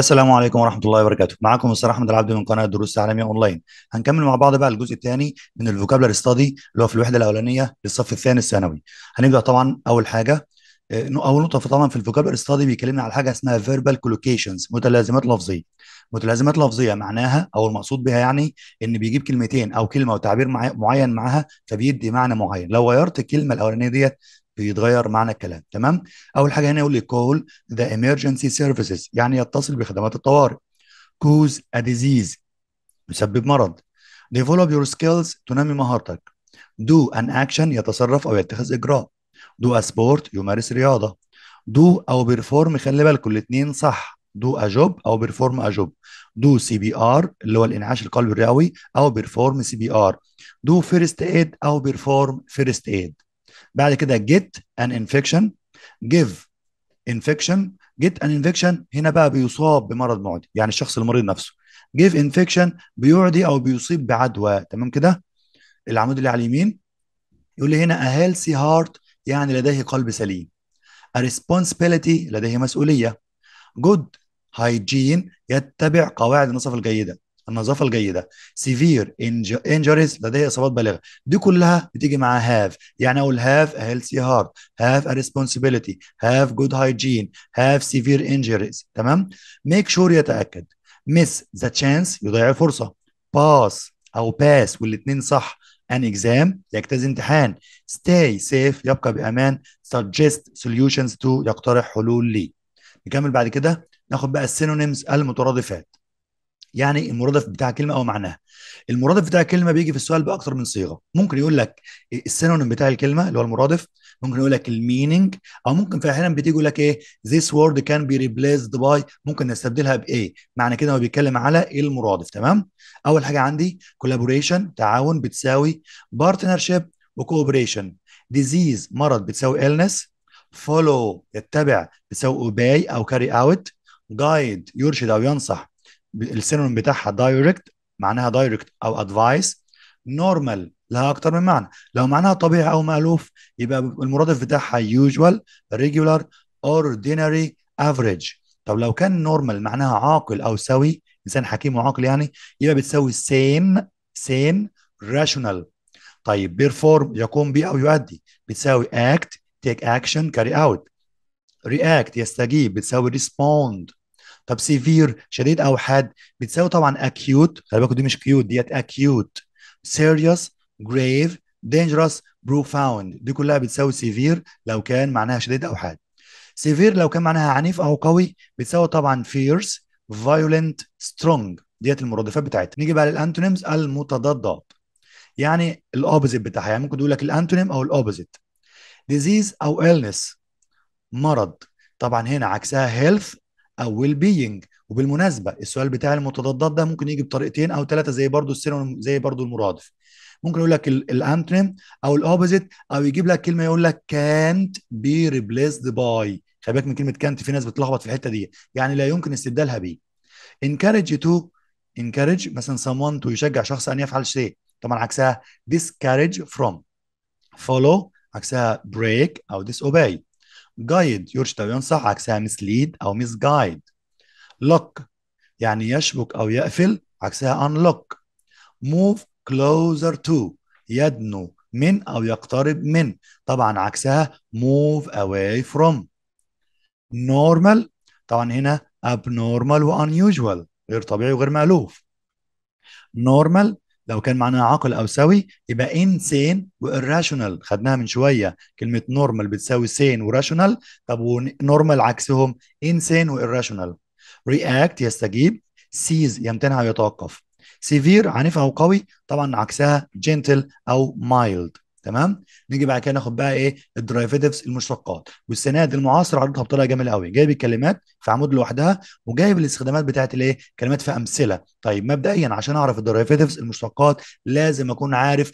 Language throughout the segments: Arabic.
السلام عليكم ورحمه الله وبركاته معاكم استاذ احمد العبد من قناه دروس تعليميه اونلاين هنكمل مع بعض بقى الجزء الثاني من الفوكابلر ستادي اللي هو في الوحده الاولانيه للصف الثاني الثانوي هنبدا طبعا اول حاجه آه، اول نقطه طبعا في الفوكابلر ستادي بيكلمنا على حاجه اسمها فيربال كولوكيشنز متلازمات لفظيه متلازمات لفظيه معناها او المقصود بها يعني ان بيجيب كلمتين او كلمه وتعبير معين معاها فبيدي معنى معين لو غيرت الكلمه الاولانيه ديت بيتغير معنى الكلام تمام اول حاجه هنا يقول لي كول ذا ايمرجنسي سيرفيسز يعني يتصل بخدمات الطوارئ كوز ا ديزيز يسبب مرض ديفلوب يور سكيلز تنمي مهارتك دو ان اكشن يتصرف او يتخذ اجراء دو ا سبورت يمارس رياضه دو او بيرفورم خلي بالك الاثنين صح دو اجوب او بيرفورم اجوب دو سي بي ار اللي هو الانعاش القلب الرئوي او بيرفورم سي بي ار دو فيرست ايد او بيرفورم فيرست ايد بعد كده جيت ان انفكشن جيف انفكشن جيت ان انفكشن هنا بقى بيصاب بمرض معدي يعني الشخص المريض نفسه جيف انفكشن بيعدي او بيصيب بعدوى تمام كده العمود اللي على اليمين يقول لي هنا a healthy heart يعني لديه قلب سليم a responsibility لديه مسؤوليه good hygiene يتبع قواعد النصف الجيده النظافه الجيده سيفير انجريز لديه اصابات بالغه دي كلها بتيجي مع هاف يعني اقول هاف ا هيلثي هارت هاف ا ريسبونسبيلتي هاف جود هايجين هاف سيفير انجريز تمام ميك شور sure يتاكد مس ذا تشانس يضيع الفرصه باس او باس والاثنين صح ان اكزام يجتاز امتحان ستاي سيف يبقى بامان سجست سوليوشنز تو يقترح حلول لي نكمل بعد كده ناخد بقى السينونيمز المترادفات يعني المرادف بتاع كلمه او معناها المرادف بتاع الكلمه بيجي في السؤال باكثر من صيغه ممكن يقول لك السينونيم بتاع الكلمه اللي هو المرادف ممكن يقول لك الميننج او ممكن في احيانا بتيجي يقول لك ايه this word can be replaced by ممكن نستبدلها بايه معنى كده هو بيتكلم على المرادف تمام اول حاجه عندي collaboration تعاون بتساوي partnership وكوبريشن ديزيز مرض بتساوي illness follow يتبع بتساوي obey او carry out guide يرشد او ينصح السينونيم بتاعها دايركت معناها دايركت او ادفايس نورمال لها اكتر من معنى لو معناها طبيعي او مالوف يبقى المرادف بتاعها يوجوال ريجولار اوردينري افريج طب لو كان نورمال معناها عاقل او سوي انسان حكيم وعاقل يعني يبقى بتساوي سيم سيم راشونال طيب بيرفورم يقوم به او يؤدي بتساوي اكت تيك اكشن كاري اوت رياكت يستجيب بتساوي ريسبوند طب سيفير شديد او حاد بتساوي طبعا اكيوت خلي بالكم دي مش كيوت ديت اكيوت سيريوس جريف دينجرس بروفاوند دي كلها بتساوي سيفير لو كان معناها شديد او حاد سيفير لو كان معناها عنيف او قوي بتساوي طبعا فيرس فايولنت سترونج ديت المرادفات بتاعتها نيجي بقى للانتونيمز المتضادات يعني الاوبوزيت بتاعها يعني ممكن تقول لك الانتونيم او الاوبوزيت ديزيز او illness مرض طبعا هنا عكسها هيلث او ويل بينج وبالمناسبه السؤال بتاع المتضادات ده ممكن يجي بطريقتين او ثلاثه زي برضو السينونيم زي برضو المرادف ممكن يقول لك الانتريم او الاوبوزيت او يجيب لك كلمه يقول لك كانت بي ريبليسد باي خلي بالك من كلمه كانت في ناس بتلخبط في الحته دي يعني لا يمكن استبدالها بيه encourage to encourage مثلا someone to يشجع شخص ان يفعل شيء طبعا عكسها discourage from follow عكسها break او disobey جايد يرشد أو ينصح عكسها مسليد أو مس جايد لوك يعني يشبك أو يقفل عكسها unlock موف كلوزر تو يدنو من أو يقترب من طبعا عكسها موف اواي فروم نورمال طبعا هنا abnormal و unusual غير طبيعي وغير مألوف نورمال لو كان معناها عقل او سوي يبقى انسين واراشونال خدناها من شويه كلمه نورمال بتساوي سين وراشونال طب ونورمال عكسهم انسين واراشونال رياكت يستجيب سيز يمتنع ويتوقف سيفير عنيف او قوي طبعا عكسها جنتل او مايلد تمام نيجي بعد كده ناخد بقى ايه الدرايفيتيفز المشتقات والسنه دي المعاصر عرضها بطريقه جميله قوي جايب الكلمات في عمود لوحدها وجايب الاستخدامات بتاعت الايه كلمات في امثله طيب مبدئيا عشان اعرف الدرايفيتيفز المشتقات لازم اكون عارف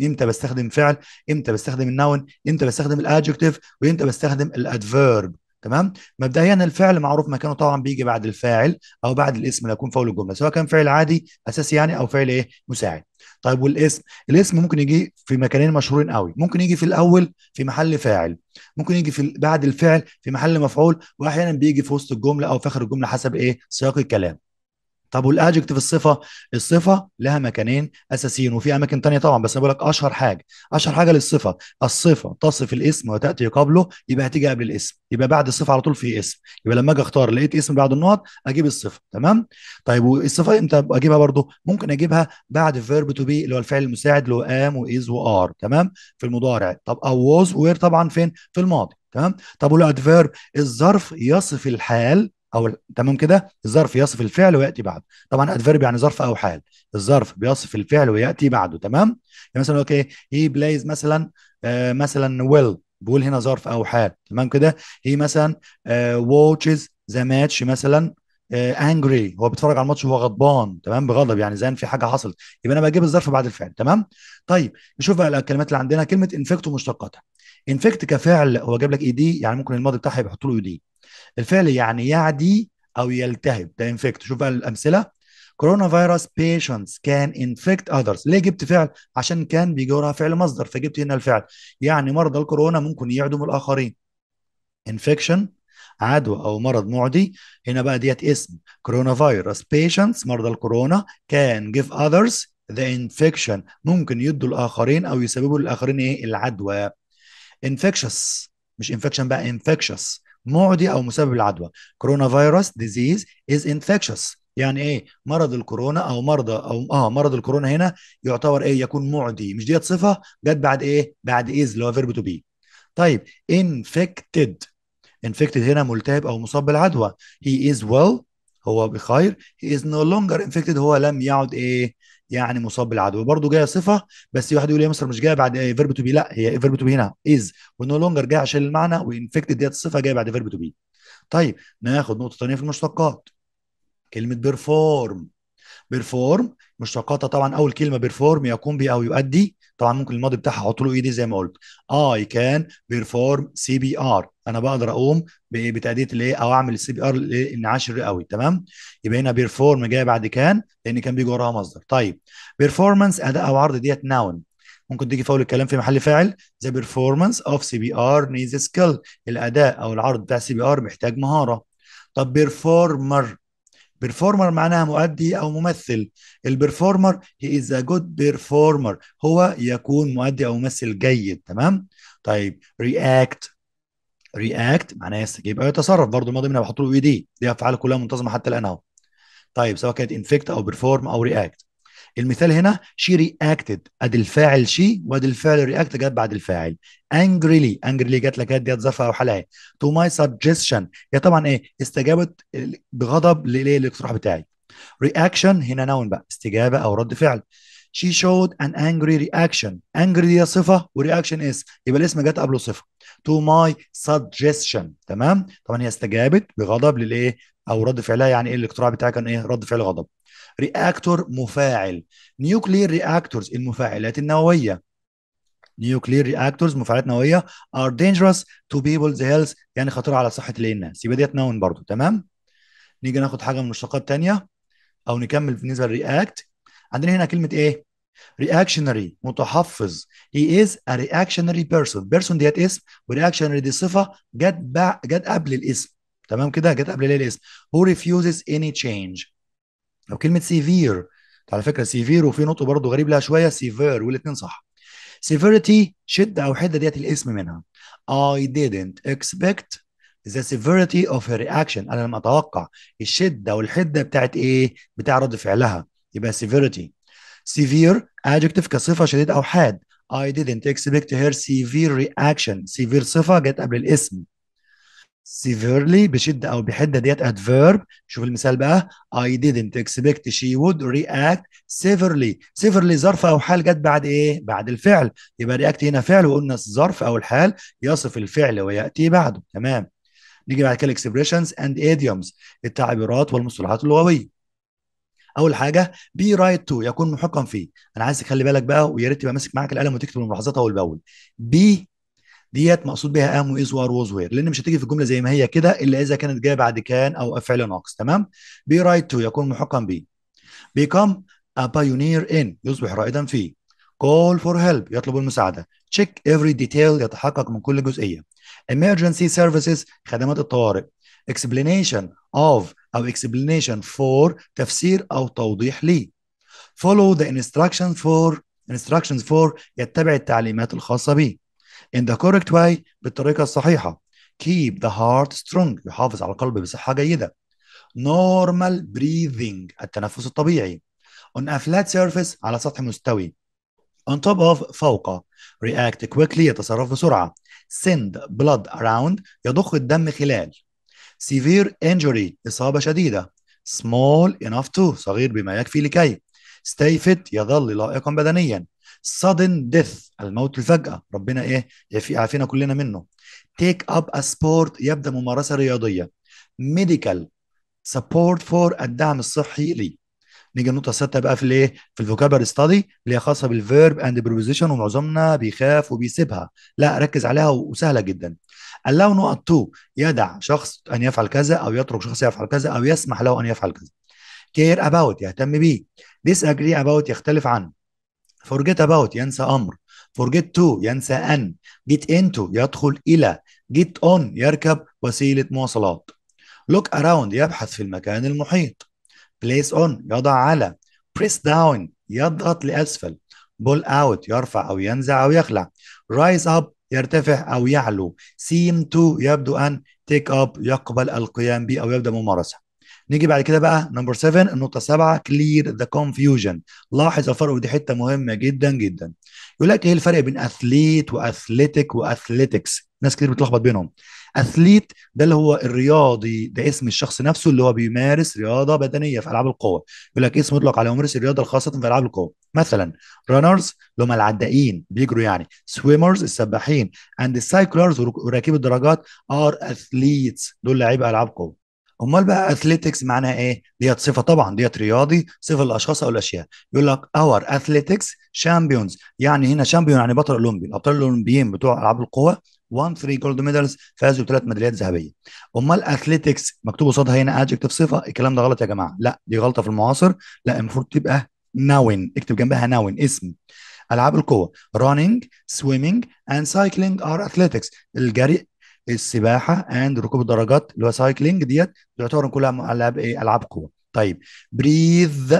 امتى بستخدم فعل امتى بستخدم النون امتى بستخدم الادجكتيف وامتى بستخدم الادفيرب تمام مبدئيا الفعل معروف مكانه طبعا بيجي بعد الفاعل او بعد الاسم ليكون فوق الجمله سواء كان فعل عادي اساسي يعني او فعل ايه مساعد طيب والاسم الاسم ممكن يجي في مكانين مشهورين قوي ممكن يجي في الاول في محل فاعل ممكن يجي في بعد الفعل في محل مفعول واحيانا بيجي في وسط الجمله او في اخر الجمله حسب ايه سياق الكلام طب والادجكتيف الصفه الصفه لها مكانين اساسيين وفي اماكن تانية طبعا بس انا بقول لك اشهر حاجه اشهر حاجه للصفه الصفه تصف الاسم وتاتي قبله يبقى هتيجي قبل الاسم يبقى بعد الصفه على طول في اسم يبقى لما اجي اختار لقيت اسم بعد النقط اجيب الصفه تمام طيب والصفه امتى اجيبها برضو ممكن اجيبها بعد فيرب تو بي اللي هو الفعل المساعد اللي هو ام واز وار تمام في المضارع طب او ووز وير طبعا فين في الماضي تمام طب والادفيرب الظرف يصف الحال او تمام كده الظرف يصف الفعل وياتي بعده طبعا ادفيرب يعني ظرف او حال الظرف بيصف الفعل وياتي بعده تمام يعني مثلا اوكي هي بلايز مثلا آه مثلا ويل بقول هنا ظرف او حال تمام كده هي مثلا واتشز ذا ماتش مثلا انجري آه، هو بيتفرج على الماتش وهو غضبان تمام بغضب يعني زان في حاجه حصلت يبقى انا بجيب الظرف بعد الفعل تمام طيب نشوف بقى الكلمات اللي عندنا كلمه انفكت ومشتقاتها انفكت كفعل هو جاب لك اي دي يعني ممكن الماضي بتاعها يحط له اي دي الفعل يعني يعدي او يلتهب ده انفكت شوف بقى الامثله كورونا فيروس بيشنتس كان انفكت اذرز ليه جبت فعل عشان كان بيجي وراها فعل مصدر فجبت هنا الفعل يعني مرضى الكورونا ممكن يعدموا الاخرين انفكشن عدوى او مرض معدي هنا بقى ديت اسم كورونا فيروس بيشنتس مرضى الكورونا كان جيف اذرز ذا انفكشن ممكن يدوا الاخرين او يسببوا للاخرين ايه العدوى infectious مش infection بقى infectious معدي او مسبب العدوى كورونا فيروس ديزيز از انفكشس يعني ايه مرض الكورونا او مرضى او اه مرض الكورونا هنا يعتبر ايه يكون معدي مش ديت صفه جت بعد ايه بعد از اللي هو فيرب تو بي طيب انفكتد انفكتد هنا ملتهب او مصاب بالعدوى هي از ويل هو بخير هي از نو لونجر انفكتد هو لم يعد ايه يعني مصاب بالعدوى برضه جايه صفه بس واحد يقول يا إيه، مصر مش جايه بعد فيرب تو بي لا هي فيرب تو بي هنا از ونو لونجر جايه عشان المعنى وانفكتد ديت الصفه جايه بعد فيرب تو بي طيب ناخد نقطه ثانيه في المشتقات كلمه بيرفورم بيرفورم مشتقاتها طبعا اول كلمه بيرفورم يقوم به او يؤدي طبعا ممكن الماضي بتاعها احط له اي دي زي ما قلت اي كان بيرفورم سي بي ار انا بقدر اقوم بتاديه الايه او اعمل السي بي ار للانعاش الرئوي تمام يبقى هنا بيرفورم جايه بعد كان لان كان بيجي وراها مصدر طيب بيرفورمانس اداء او عرض ديت ناون ممكن تيجي في اول الكلام في محل فاعل ذا بيرفورمانس اوف سي بي ار نيز سكيل الاداء او العرض بتاع سي بي ار محتاج مهاره طب بيرفورمر بيرفورمر معناها مؤدي او ممثل البرفورمر هي از ا جود بيرفورمر هو يكون مؤدي او ممثل جيد تمام طيب رياكت رياكت معناها يستجيب او يتصرف برضه الماضي منها بحط له دي e دي افعال كلها منتظمه حتى الان اهو طيب سواء كانت انفكت او بيرفورم او رياكت المثال هنا شي رياكتد ادي الفاعل شي وادي الفعل رياكت جت بعد الفاعل انجريلي انجريلي جت لك ديت ظرف او حلقه تو ماي سجستشن هي طبعا ايه استجابت بغضب للايه للاقتراح بتاعي رياكشن هنا نون بقى استجابه او رد فعل she showed an angry reaction angry دي صفه ورياكشن اسم يبقى الاسم جت قبله صفه to my suggestion تمام طبعا هي استجابت بغضب للايه او رد فعلها يعني ايه الاقتراح بتاعي كان ايه رد فعل غضب رياكتور مفاعل نيوكلير رياكتورز المفاعلات النوويه نيوكلير رياكتورز مفاعلات نوويه ار dangerous تو people's health يعني خطيره على صحه الناس يبقى ديت نون برضو تمام نيجي ناخد حاجه من المشتقات ثانيه او نكمل بالنسبه للرياكت عندنا هنا كلمه ايه reactionary متحفظ he is a reactionary person person ديت اسم ورياكشنري دي صفه جت جت قبل الاسم تمام كده جت قبل الاسم who refuses any change لو كلمه سيفير على فكره سيفير وفي نطق برضه غريب لها شويه سيفير والاثنين صح سيفيريتي شده او حده ديت الاسم منها I didn't expect the severity of her reaction انا لم اتوقع الشده والحده بتاعت ايه بتاع رد فعلها يبقى severity severe adjective كصفه شديد او حاد I didn't expect her severe reaction severe صفه جت قبل الاسم severely بشده او بحده ديت adverb شوف المثال بقى I didn't expect she would react severely severely ظرف او حال جت بعد ايه بعد الفعل يبقى react هنا فعل وقلنا الظرف او الحال يصف الفعل وياتي بعده تمام نيجي بعد كده expressions and idioms التعبيرات والمصطلحات اللغويه اول حاجه بي رايت تو يكون محقا فيه انا عايز تخلي بالك بقى ويا ريت تبقى ماسك معاك القلم وتكتب الملاحظات اول باول بي ديت مقصود بها ام واز وار ووز وير لان مش هتيجي في الجمله زي ما هي كده الا اذا كانت جايه بعد كان او فعل ناقص تمام بي رايت تو يكون محقا به بيكم ا بايونير ان يصبح رائدا فيه كول فور هيلب يطلب المساعدة تشيك افري ديتيل يتحقق من كل جزئية emergency services خدمات الطوارئ explanation of أو explanation for تفسير أو توضيح لي follow the instructions for instructions for يتبع التعليمات الخاصة به in the correct way بالطريقة الصحيحة keep the heart strong يحافظ على القلب بصحة جيدة normal breathing التنفس الطبيعي on a flat surface على سطح مستوي on top of فوق react quickly يتصرف بسرعة send blood around يضخ الدم خلال severe injury إصابة شديدة small enough to صغير بما يكفي لكي stay fit يظل لائقا بدنيا sudden death الموت الفجأة ربنا إيه يعافينا كلنا منه take up a sport يبدأ ممارسة رياضية medical support for الدعم الصحي لي نيجي النقطة الستة بقى في الايه؟ في الفوكابري ستادي اللي هي خاصة بالفيرب اند بروبوزيشن ومعظمنا بيخاف وبيسيبها، لا ركز عليها وسهلة جدا. allow نقط تو يدع شخص أن يفعل كذا أو يترك شخص يفعل كذا أو يسمح له أن يفعل كذا. care about يهتم بيه. disagree about يختلف عنه. forget about ينسى امر forget to ينسى ان get into يدخل الى get on يركب وسيله مواصلات look around يبحث في المكان المحيط place on يضع على press down يضغط لاسفل pull out يرفع او ينزع او يخلع rise up يرتفع او يعلو seem to يبدو ان take up يقبل القيام به او يبدا ممارسه نيجي بعد كده بقى نمبر 7 النقطه 7 كلير ذا كونفيوجن لاحظ الفرق ودي حته مهمه جدا جدا يقول لك ايه الفرق بين اثليت واثليتيك واثليتكس ناس كتير بتلخبط بينهم اثليت ده اللي هو الرياضي ده اسم الشخص نفسه اللي هو بيمارس رياضه بدنيه في العاب القوه يقول لك اسم يطلق على ممارس الرياضه الخاصه في العاب القوه مثلا رانرز اللي هم العدائين بيجروا يعني سويمرز السباحين اند سايكلرز وراكبي الدراجات ار اثليتس دول لعيبه العاب قوه امال بقى اثليتكس معناها ايه ديت صفه طبعا ديت رياضي صفه للاشخاص او الاشياء يقول لك اور اثليتكس شامبيونز يعني هنا شامبيون يعني بطل اولمبي الابطال الاولمبيين بتوع العاب القوه 1 3 جولد ميدالز فازوا بثلاث ميداليات ذهبيه امال اثليتكس مكتوب قصادها هنا ادجكتيف صفه الكلام ده غلط يا جماعه لا دي غلطه في المعاصر لا المفروض تبقى ناون اكتب جنبها ناون اسم العاب القوه رانينج سويمنج اند سايكلينج ار اثليتكس الجري السباحه اند ركوب الدراجات اللي هو سايكلينج ديت تعتبر كلها العاب ايه العاب قوه طيب بريذ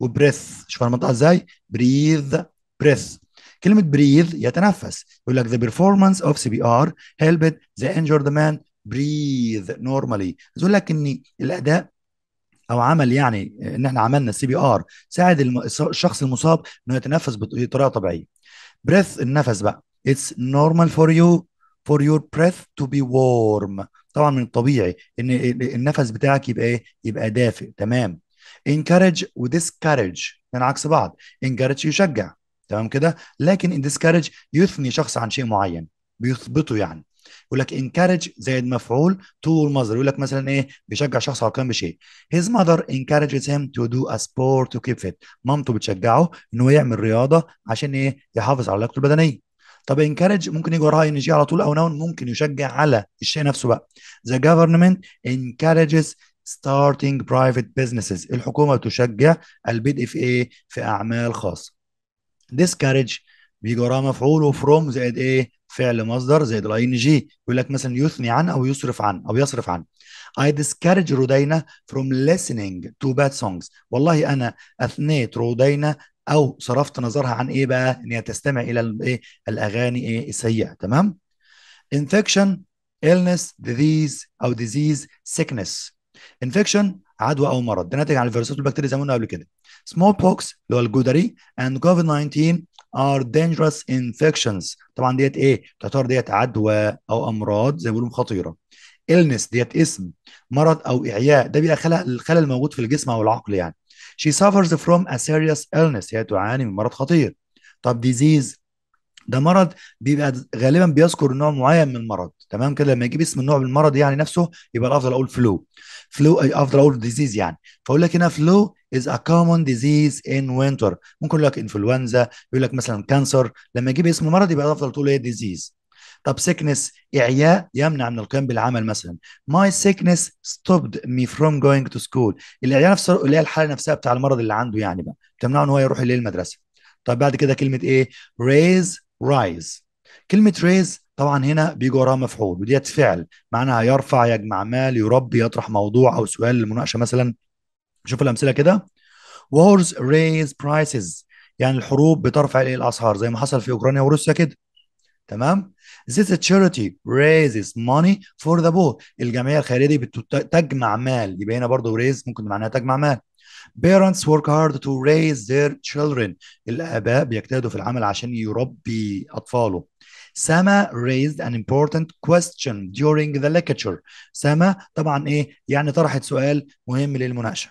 وبريث شوف المنطقه ازاي بريذ بريث كلمه بريذ يتنفس يقول لك ذا بيرفورمانس اوف سي بي ار هيلبت ذا انجورد مان بريذ نورمالي يقول لك ان الاداء او عمل يعني ان احنا عملنا السي بي ار ساعد الشخص المصاب انه يتنفس بطريقه طبيعيه بريث النفس بقى اتس نورمال فور يو for your breath to be warm طبعا من الطبيعي ان النفس بتاعك يبقى ايه يبقى دافئ تمام encourage وديسكارج يعني عكس بعض encourage يشجع تمام كده لكن discourage يثني شخص عن شيء معين بيثبطه يعني يقول لك encourage زائد مفعول to المصدر يقول لك مثلا ايه بيشجع شخص على القيام بشيء his mother encourages him to do a sport to keep fit مامته بتشجعه ان هو يعمل رياضه عشان ايه يحافظ على لياقته البدنيه طب انكرج ممكن يجي وراها ان جي على طول او نون ممكن يشجع على الشيء نفسه بقى the government encourages starting private businesses الحكومه تشجع البدء في ايه في اعمال خاصه discourage بيجي وراها مفعول وفروم زائد ايه فعل مصدر زائد الاي ان جي يقول لك مثلا يثني عن او يصرف عن او يصرف عن I discourage رودينا from listening to bad songs والله انا اثنيت رودينا او صرفت نظرها عن ايه بقى ان هي تستمع الى الايه الاغاني ايه السيئه تمام infection illness disease او disease sickness infection عدوى او مرض ده ناتج عن الفيروسات والبكتيريا زي ما قلنا قبل كده smallpox اللي هو الجدري and covid-19 are dangerous infections طبعا ديت ايه تعتبر ديت عدوى او امراض زي ما بيقولوا خطيره illness ديت اسم مرض او اعياء ده بيبقى خلل الخلل الموجود في الجسم او العقل يعني she suffers from a serious illness هي تعاني من مرض خطير طب ديزيز ده مرض بيبقى غالبا بيذكر نوع معين من المرض تمام كده لما يجيب اسم النوع من المرض يعني نفسه يبقى الافضل اقول فلو فلو افضل اقول ديزيز يعني فاقول لك هنا فلو از ا كومون ديزيز ان وينتر ممكن يقول لك انفلونزا يقول لك مثلا كانسر لما يجيب اسم مرض يبقى الافضل تقول ايه ديزيز طب سيكنس إعياء يمنع من القيام بالعمل مثلا ماي سيكنس ستوبد مي فروم جوينج تو سكول الإعياء نفسها اللي هي الحالة نفسها بتاع المرض اللي عنده يعني بقى تمنعه إن هو يروح الليل المدرسة طب بعد كده كلمة إيه ريز رايز كلمة ريز طبعا هنا بيجي وراها مفعول وديت فعل معناها يرفع يجمع مال يربي يطرح موضوع او سؤال للمناقشه مثلا شوف الامثله كده wars raise prices يعني الحروب بترفع الاسعار زي ما حصل في اوكرانيا وروسيا كده تمام This charity raises money for the poor الجمعيه الخيريه دي بتجمع مال يبقى هنا برضه raise ممكن معناها تجمع مال Parents work hard to raise their children الآباء بيجتهدوا في العمل عشان يربي أطفاله سما raised an important question during the lecture سما طبعا إيه يعني طرحت سؤال مهم للمناقشة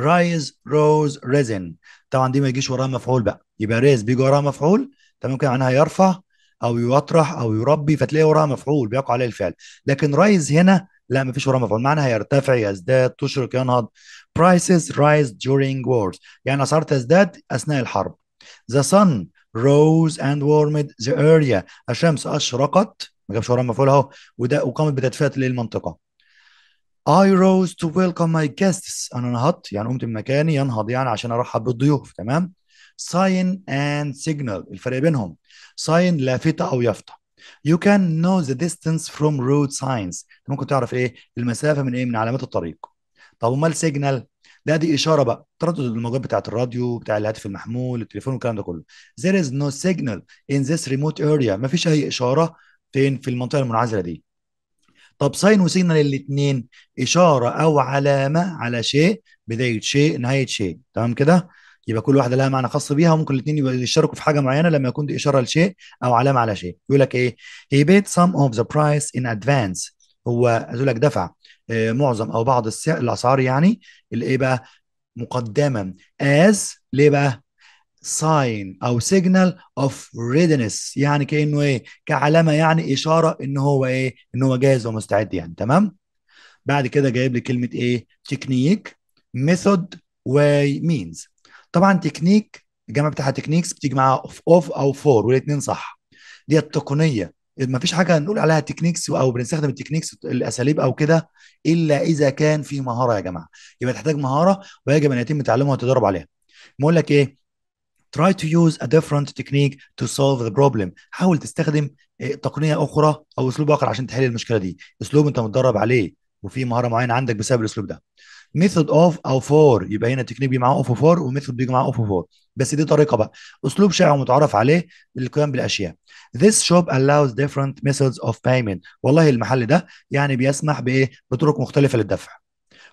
rise rose risen طبعا دي ما يجيش وراها مفعول بقى يبقى raise بيجي وراها مفعول تمام كده معناها يرفع او يطرح او يربي فتلاقي وراها مفعول بيقع عليه الفعل لكن رايز هنا لا مفيش وراها مفعول معنى هيرتفع يزداد تشرق ينهض prices rise during wars يعني اسعار تزداد اثناء الحرب the sun rose and warmed the area الشمس اشرقت ما جابش وراها مفعول اهو وده وقامت بتدفئه للمنطقه I rose to welcome my guests انا نهضت يعني قمت من مكاني ينهض يعني عشان ارحب بالضيوف تمام ساين اند سيجنال الفرق بينهم ساين لافتة أو يافطة you can know the distance from road signs ممكن تعرف إيه المسافة من إيه من علامات الطريق طب أمال سيجنال؟ ده دي إشارة بقى تردد الموجات بتاعت الراديو بتاع الهاتف المحمول التليفون والكلام ده كله there is no signal in this remote area مفيش أي إشارة فين في المنطقة المنعزلة دي طب ساين وسيجنال الاثنين اشاره او علامه على شيء بدايه شيء نهايه شيء تمام كده يبقى كل واحده لها معنى خاص بيها وممكن الاثنين يشتركوا في حاجه معينه لما يكون دي اشاره لشيء او علامه على شيء يقول لك ايه he paid some of the price in advance هو يقول لك دفع آه، معظم او بعض الاسعار يعني الايه بقى مقدما as ليه بقى ساين او سيجنال اوف ريدنس يعني كانه ايه كعلامه يعني اشاره ان هو ايه ان هو جاهز ومستعد يعني تمام بعد كده جايب لي كلمه ايه تكنيك ميثود واي مينز طبعا تكنيك الجامعه بتاعها تكنيكس بتيجي معاها اوف اوف او فور والاثنين صح دي التقنيه ما فيش حاجه نقول عليها تكنيكس او بنستخدم التكنيكس الاساليب او كده الا اذا كان في مهاره يا جماعه يبقى تحتاج مهاره ويجب ان يتم تعلمها وتدرب عليها بقول لك ايه try to use a different technique to solve the problem حاول تستخدم آه، تقنيه اخرى او اسلوب اخر عشان تحل المشكله دي اسلوب انت متدرب عليه وفي مهاره معينه عندك بسبب الاسلوب ده ميثود اوف او فور يبقى هنا التكنيك بيجي معاه اوف فور وميثود بيجي معاه اوف فور بس دي طريقه بقى اسلوب شائع ومتعارف عليه للقيام بالاشياء This shop allows different methods of payment والله المحل ده يعني بيسمح بايه بطرق مختلفه للدفع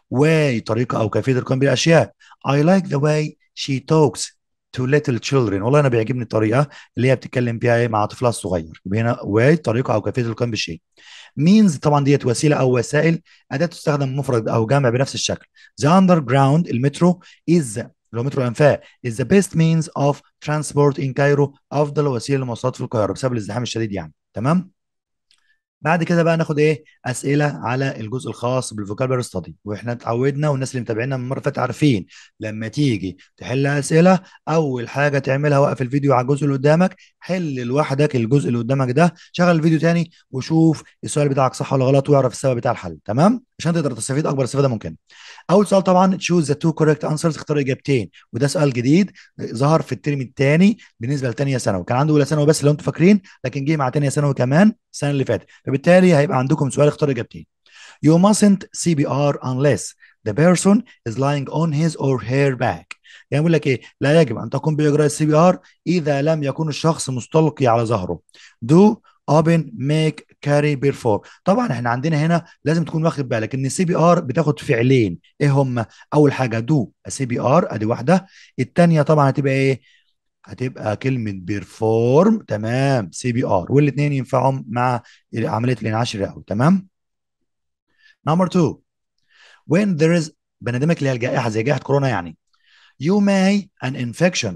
واي طريقه او كيفيه القيام بالاشياء I like the way she talks تو ليتل تشيلدرن والله انا بيعجبني الطريقه اللي هي بتتكلم بيها ايه مع طفلها الصغير يبقى هنا وطريقه او كيفيه القيام بالشيء مينز طبعا ديت وسيله او وسائل اداه تستخدم مفرد او جمع بنفس الشكل ذا اندر جراوند المترو از لو مترو الانفاق از ذا بيست مينز اوف ترانسبورت ان كايرو افضل وسيله للمواصلات في القاهره بسبب الازدحام الشديد يعني تمام بعد كده بقى ناخد ايه اسئله على الجزء الخاص بالفوكابلري ستادي واحنا اتعودنا والناس اللي متابعينا من مره فاتت عارفين لما تيجي تحل اسئله اول حاجه تعملها وقف الفيديو على الجزء اللي قدامك حل لوحدك الجزء اللي قدامك ده شغل الفيديو تاني وشوف السؤال بتاعك صح ولا غلط واعرف السبب بتاع الحل تمام عشان تقدر تستفيد اكبر استفاده ممكنه. اول سؤال طبعا تشوز ذا تو كوريكت انسرز اختار اجابتين وده سؤال جديد ظهر في الترم الثاني بالنسبه لثانيه ثانوي، كان عنده اولى ثانوي بس لو انتم فاكرين لكن جه مع ثانيه ثانوي كمان السنه اللي فاتت، فبالتالي هيبقى عندكم سؤال اختار اجابتين. You mustn't ان unless the person is lying on his or her back. يعني بيقول لك ايه لا يجب ان تقوم باجراء السي بي ار اذا لم يكن الشخص مستلقي على ظهره. Do ابن ميك كاري بيرفور طبعا احنا عندنا هنا لازم تكون واخد بالك ان السي بي ار بتاخد فعلين ايه هم اول حاجه دو سي بي ار ادي واحده الثانيه طبعا هتبقى ايه هتبقى كلمه بيرفورم تمام سي بي ار والاثنين ينفعوا مع عمليه الانعاش الرئوي تمام نمبر 2 when there is بندمك اللي هي الجائحه زي جائحه كورونا يعني you may an infection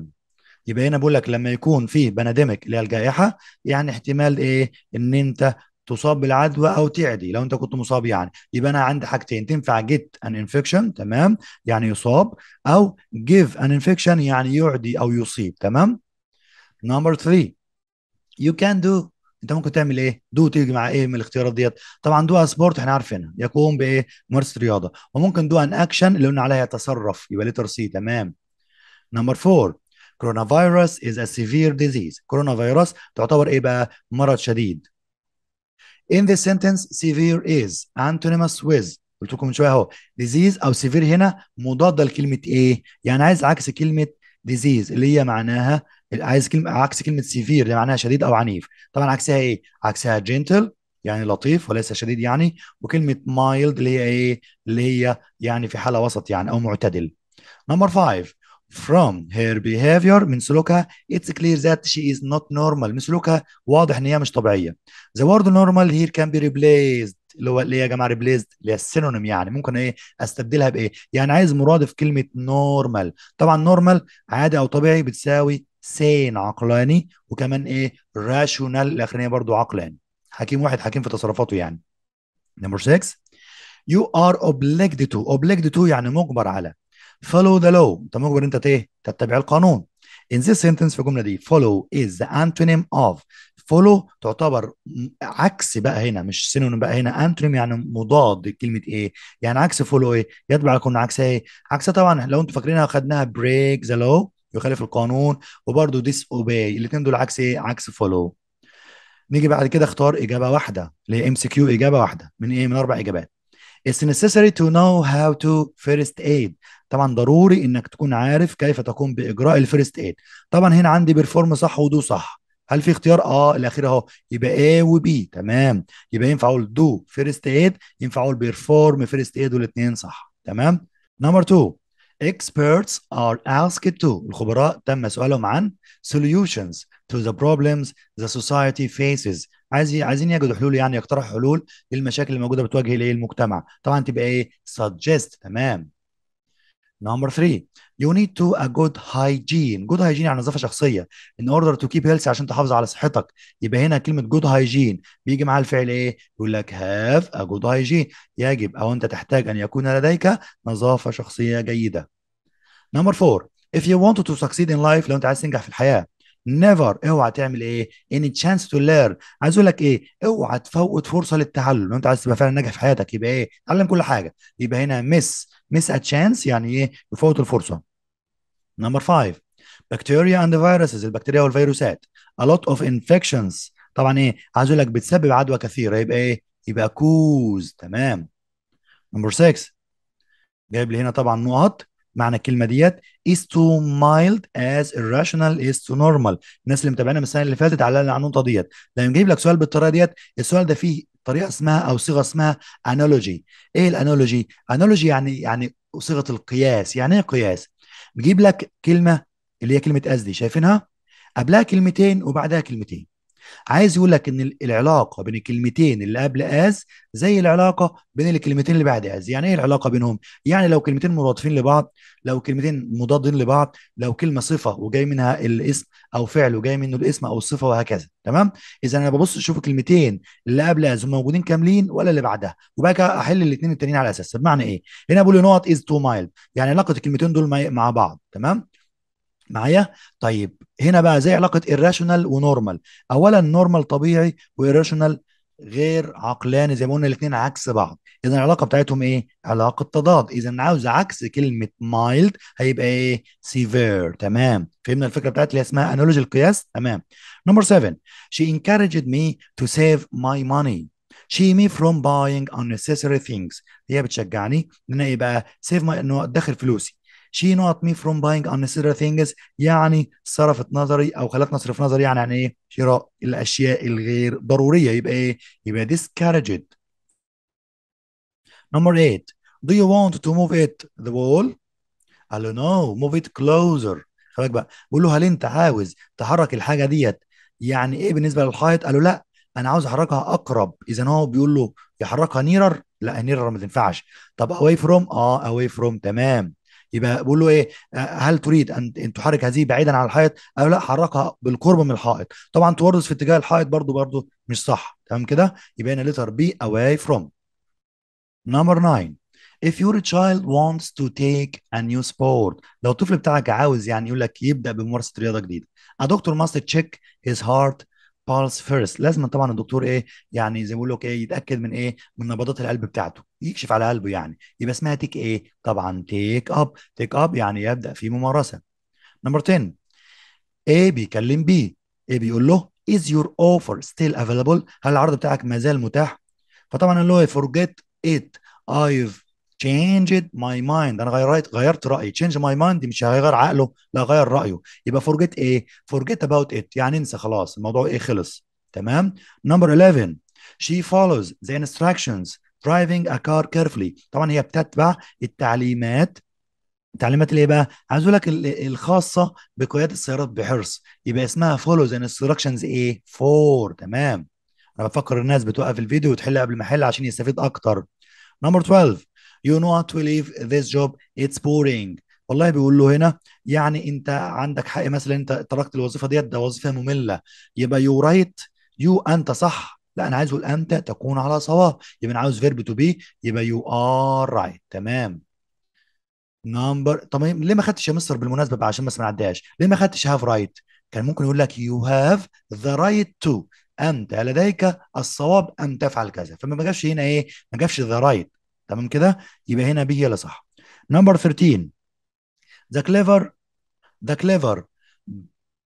يبقى هنا بقول لك لما يكون في بنادمك اللي هي الجائحه يعني احتمال ايه ان انت تصاب بالعدوى او تعدي لو انت كنت مصاب يعني يبقى انا عندي حاجتين تنفع جيت ان انفكشن تمام يعني يصاب او جيف ان انفكشن يعني يعدي او يصيب تمام نمبر 3 يو كان دو انت ممكن تعمل ايه؟ دو تيجي مع ايه من الاختيارات ديت؟ طبعا دو سبورت احنا عارفينها يقوم بايه؟ ممارسه رياضه وممكن دو ان اكشن اللي قلنا عليها تصرف يبقى ليتر سي تمام نمبر 4 كورونا فيروس از ا سيفير ديزيز كورونا فيروس تعتبر ايه بقى مرض شديد in this sentence severe is antonymous with قلت لكم من شويه اهو disease او severe هنا مضاده لكلمه ايه يعني عايز عكس كلمه disease اللي هي معناها عايز كلمه عكس كلمه severe اللي معناها شديد او عنيف طبعا عكسها ايه عكسها gentle يعني لطيف وليس شديد يعني وكلمه mild اللي هي ايه اللي هي يعني في حاله وسط يعني او معتدل نمبر 5 From her behavior من سلوكها it's clear that she is not normal من سلوكها واضح ان هي مش طبيعيه. The word normal here can be replaced اللي هو ليه يا جماعه ريبليزد اللي هي السينونيم يعني ممكن ايه استبدلها بايه؟ يعني عايز مرادف كلمه نورمال طبعا نورمال عادي او طبيعي بتساوي سين عقلاني وكمان ايه راشونال الاخرانيه برضه عقلاني حكيم واحد حكيم في تصرفاته يعني نمبر 6 you are obliged to obliged to يعني مجبر على follow the law انت مجبر انت ايه تتبع القانون in this sentence في الجمله دي follow is the antonym of follow تعتبر عكس بقى هنا مش سينون بقى هنا انتونيم يعني مضاد لكلمه ايه يعني عكس follow ايه يتبع كنا عكسها ايه عكسها طبعا لو انتوا فاكرينها خدناها break the law يخالف القانون وبرده disobey الاثنين دول عكس ايه عكس follow نيجي بعد كده اختار اجابه واحده اللي هي ام سي كيو اجابه واحده من ايه من اربع اجابات It's necessary to know how to first aid. طبعا ضروري انك تكون عارف كيف تقوم باجراء الفيرست ايد. طبعا هنا عندي بيرفورم صح ودو صح. هل في اختيار اه الاخير اهو يبقى ايه وبي تمام يبقى ينفع اقول دو فيرست ايد ينفع اقول بيرفورم فيرست ايد والاثنين صح تمام نمبر 2 experts are asked to الخبراء تم سؤالهم عن solutions to the problems the society faces عايز عايزين يجدوا حلول يعني يقترحوا حلول للمشاكل الموجوده بتواجه الايه المجتمع طبعا تبقى ايه suggest تمام نمبر 3 you need to a good hygiene. Good hygiene يعني نظافة شخصية. In order to keep healthy عشان تحافظ على صحتك. يبقى هنا كلمة good hygiene بيجي معاها الفعل ايه؟ يقول لك have a good hygiene. يجب أو أنت تحتاج أن يكون لديك نظافة شخصية جيدة. نمبر 4 if you want to succeed in life لو أنت عايز تنجح في الحياة. نيفر اوعى تعمل ايه ان تشانس تو ليرن عايز اقول لك ايه اوعى تفوت فرصه للتعلم لو انت عايز تبقى فعلا ناجح في حياتك يبقى ايه اتعلم كل حاجه يبقى هنا مس مس ا تشانس يعني ايه يفوت الفرصه نمبر 5 بكتيريا اند فيروسز البكتيريا والفيروسات a lot of infections طبعا ايه عايز اقول لك بتسبب عدوى كثيره يبقى ايه يبقى كوز تمام نمبر 6 جايب لي هنا طبعا نقط معنى الكلمه ديت is too mild as irrational is too normal الناس اللي متابعينا من السنه اللي فاتت علقنا على النقطه ديت لما نجيب لك سؤال بالطريقه ديت السؤال ده فيه طريقه اسمها او صيغه اسمها انالوجي ايه الانالوجي انالوجي يعني يعني صيغه القياس يعني ايه قياس نجيب لك كلمه اللي هي كلمه as دي شايفينها قبلها كلمتين وبعدها كلمتين عايز يقول لك ان العلاقه بين الكلمتين اللي قبل از زي العلاقه بين الكلمتين اللي بعد از يعني ايه العلاقه بينهم يعني لو كلمتين مرادفين لبعض لو كلمتين مضادين لبعض لو كلمه صفه وجاي منها الاسم او فعل وجاي منه الاسم او الصفه وهكذا تمام اذا انا ببص اشوف الكلمتين اللي قبل از هم موجودين كاملين ولا اللي بعدها وبعد كده احل الاثنين التانيين على اساس بمعنى ايه هنا بقول نقط از تو مايل يعني علاقه الكلمتين دول مع بعض تمام معايا طيب هنا بقى زي علاقه irrational ونورمال اولا نورمال طبيعي وايراشونال غير عقلاني زي ما قلنا الاثنين عكس بعض اذا العلاقه بتاعتهم ايه علاقه تضاد اذا عاوز عكس كلمه مايلد هيبقى ايه سيفير تمام فهمنا الفكره بتاعت اللي اسمها انالوجي القياس تمام نمبر 7 she encouraged me to save my money she me from buying unnecessary things هي بتشجعني ان انا ايه بقى سيف ما انه ادخر فلوسي she not me from buying unnecessary things يعني صرفت نظري او خلتنا نصرف نظري يعني عن ايه شراء الاشياء الغير ضروريه يبقى ايه يبقى discouraged number 8 do you want to move it the wall I don't know move it closer خلاك بقى بقول له هل انت عاوز تحرك الحاجه ديت يعني ايه بالنسبه للحائط قال له لا انا عاوز احركها اقرب اذا هو بيقول له يحركها نيرر لا نيرر ما تنفعش طب اواي فروم اه اواي فروم تمام يبقى بقول له ايه آه، هل تريد ان ان تحرك هذه بعيدا عن الحائط او لا حركها بالقرب من الحائط طبعا توردس في اتجاه الحائط برضو برضو مش صح تمام كده يبقى هنا لتر بي away from نمبر 9 If your child wants to take a new sport لو الطفل بتاعك عاوز يعني يقول لك يبدا بممارسه رياضه جديده A doctor must check his heart بالس فيرست لازم طبعا الدكتور ايه يعني زي ما بيقولوا لك ايه يتاكد من ايه من نبضات القلب بتاعته يكشف على قلبه يعني يبقى اسمها تيك ايه طبعا تيك اب تيك اب يعني يبدا في ممارسه نمبر 10 ايه بيكلم بي ايه بيقول له is your offer still available هل العرض بتاعك ما زال متاح فطبعا اللي هو forget it I've changed my mind انا غيرت غيرت رايي change my mind مش هيغير عقله لا غير رايه يبقى forget ايه forget about it يعني انسى خلاص الموضوع ايه خلص تمام number 11 she follows the instructions driving a car carefully طبعا هي بتتبع التعليمات التعليمات اللي بقى عايز اقول لك الخاصه بقياده السيارات بحرص يبقى اسمها follow the instructions ايه for تمام انا بفكر الناس بتوقف الفيديو وتحل قبل ما احل عشان يستفيد اكتر نمبر 12 يو know how to leave this job it's boring والله بيقول له هنا يعني انت عندك حق مثلا انت تركت الوظيفه ديت ده وظيفه ممله يبقى يو رايت يو انت صح لا انا عايزه الانت تكون على صواب يبقى انا عاوز فيرب تو بي يبقى يو ار رايت تمام نمبر طب ليه ما خدتش يا مستر بالمناسبه عشان بس ما نعديهاش ليه ما خدتش هاف رايت right? كان ممكن يقول لك يو هاف ذا رايت تو انت لديك الصواب ان تفعل كذا فما جابش هنا ايه ما جابش ذا رايت تمام كده يبقى هنا بي لا صح نمبر 13 ذا كليفر ذا كليفر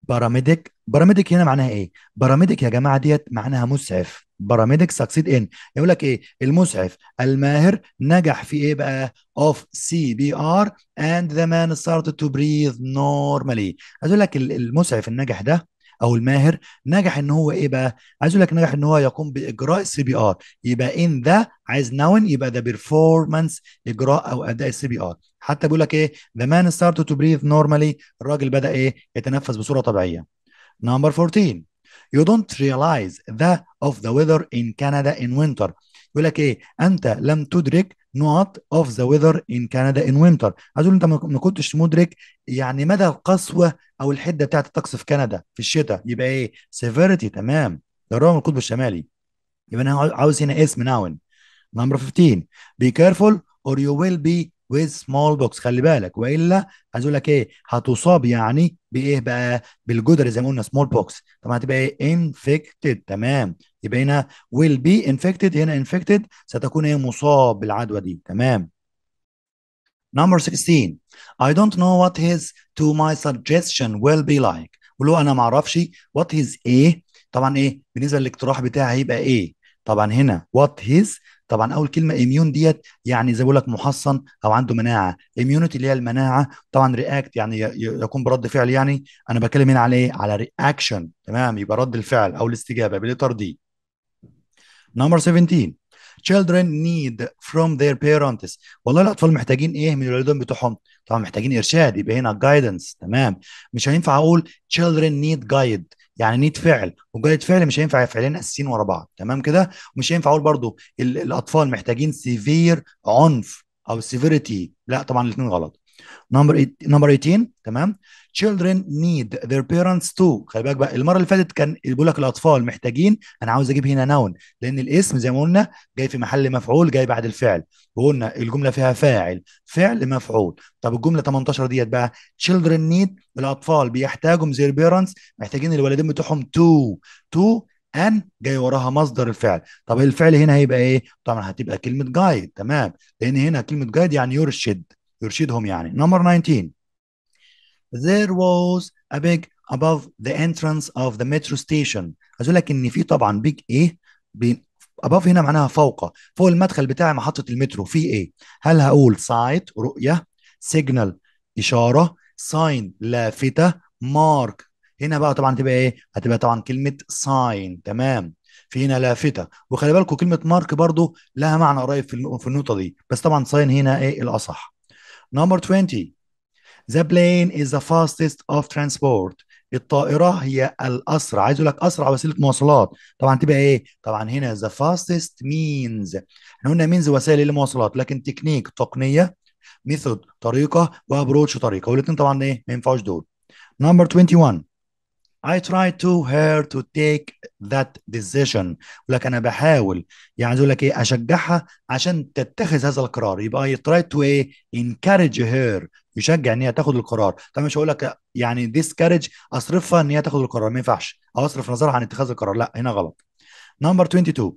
باراميديك باراميديك هنا معناها ايه باراميديك يا جماعه ديت معناها مسعف باراميديك سكسيد ان يقول لك ايه المسعف الماهر نجح في ايه بقى اوف سي بي ار اند ذا مان ستارت تو بريذ نورمالي عايز لك المسعف النجح ده او الماهر نجح ان هو ايه بقى عايز اقول لك نجح ان هو يقوم باجراء السي بي ار يبقى ان ذا عايز ناون يبقى ذا بيرفورمانس اجراء او اداء السي بي ار حتى بيقول لك ايه ذا مان ستارت تو بريث نورمالي الراجل بدا ايه يتنفس بصوره طبيعيه نمبر 14 يو دونت ريلايز ذا اوف ذا ويذر ان كندا ان وينتر يقول لك ايه انت لم تدرك not اوف ذا ويذر ان كندا ان وينتر عايز اقول انت ما كنتش مدرك يعني مدى القسوه او الحده بتاعت الطقس في كندا في الشتاء يبقى ايه سيفيريتي تمام ده رغم القطب الشمالي يبقى انا عاوز هنا اسم ناون نمبر 15 بي كيرفول اور يو ويل بي with small box خلي بالك والا عايز اقول لك ايه هتصاب يعني بايه بقى بالجدر زي ما قلنا small box طبعا هتبقى ايه infected تمام يبقى هنا will be infected هنا infected ستكون ايه مصاب بالعدوى دي تمام Number 16 I don't know what his to my suggestion will be like ولو انا ما اعرفش what his ايه طبعا ايه بالنسبه للاقتراح بتاعي هيبقى ايه طبعا هنا وات هيز طبعا اول كلمه اميون ديت يعني زي بقول لك محصن او عنده مناعه اميونيتي اللي هي المناعه طبعا رياكت يعني يكون برد فعل يعني انا بتكلم هنا على ايه على رياكشن تمام يبقى رد الفعل او الاستجابه بالليتر دي نمبر 17 children need from their parents والله الاطفال محتاجين ايه من الوالدين بتوعهم طبعا محتاجين ارشاد يبقى هنا جايدنس تمام مش هينفع اقول children need guide يعني نيد فعل وجاده فعل مش هينفع فعلين اساسيين ورا بعض تمام كده ومش هينفع اقول برضو الاطفال محتاجين سيفير عنف او سيفيريتي لا طبعا الاثنين غلط نمبر نمبر 18 تمام children need their parents too خلي بالك بقى المره اللي فاتت كان بيقول لك الاطفال محتاجين انا عاوز اجيب هنا نون لان الاسم زي ما قلنا جاي في محل مفعول جاي بعد الفعل وقلنا الجمله فيها فاعل فعل مفعول طب الجمله 18 ديت بقى children need الاطفال بيحتاجوا their parents محتاجين الوالدين بتوعهم to to ان جاي وراها مصدر الفعل طب الفعل هنا هيبقى ايه طبعا هتبقى كلمه جايد تمام لان هنا كلمه جايد يعني يرشد يرشدهم يعني نمبر 19 there was a big above the entrance of the metro station عايز اقول لك ان في طبعا بيج ايه above هنا معناها فوق فوق المدخل بتاع محطه المترو في ايه هل هقول سايت رؤيه سيجنال اشاره ساين لافته مارك هنا بقى طبعا تبقى ايه هتبقى طبعا كلمه ساين تمام في هنا لافته وخلي بالكم كلمه مارك برضو لها معنى قريب في النقطه دي بس طبعا ساين هنا ايه الاصح نمبر 20 The plane is the fastest of transport الطائرة هي الأسرع عايز أقول لك أسرع وسيلة مواصلات طبعا تبقى إيه؟ طبعا هنا the fastest means احنا قلنا means وسائل للمواصلات لكن تكنيك تقنية ميثود طريقة وابروتش طريقة والاثنين طبعا إيه؟ ما ينفعوش دول نمبر 21 I try to her to take that decision لك انا بحاول يعني اقول لك ايه اشجعها عشان تتخذ هذا القرار يبقى I try to ايه encourage her يشجع ان هي تاخد القرار طبعا مش هقول لك يعني discourage اصرفها ان هي تاخد القرار ما ينفعش او اصرف نظرها عن اتخاذ القرار لا هنا غلط نمبر 22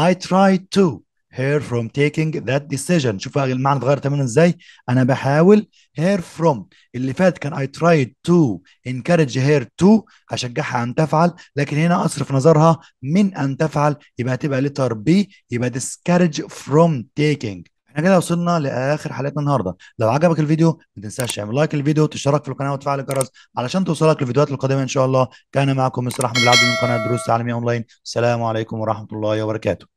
I try to her from taking that decision شوف المعنى اتغير تماما ازاي انا بحاول her from اللي فات كان I tried to encourage her to هشجعها ان تفعل لكن هنا اصرف نظرها من ان تفعل يبقى هتبقى letter B يبقى discourage from taking احنا كده وصلنا لاخر حلقتنا النهارده لو عجبك الفيديو ما تنساش تعمل لايك للفيديو وتشترك في القناه وتفعل الجرس علشان توصلك الفيديوهات القادمه ان شاء الله كان معكم مستر احمد العبد من قناه دروس تعليميه اونلاين السلام عليكم ورحمه الله وبركاته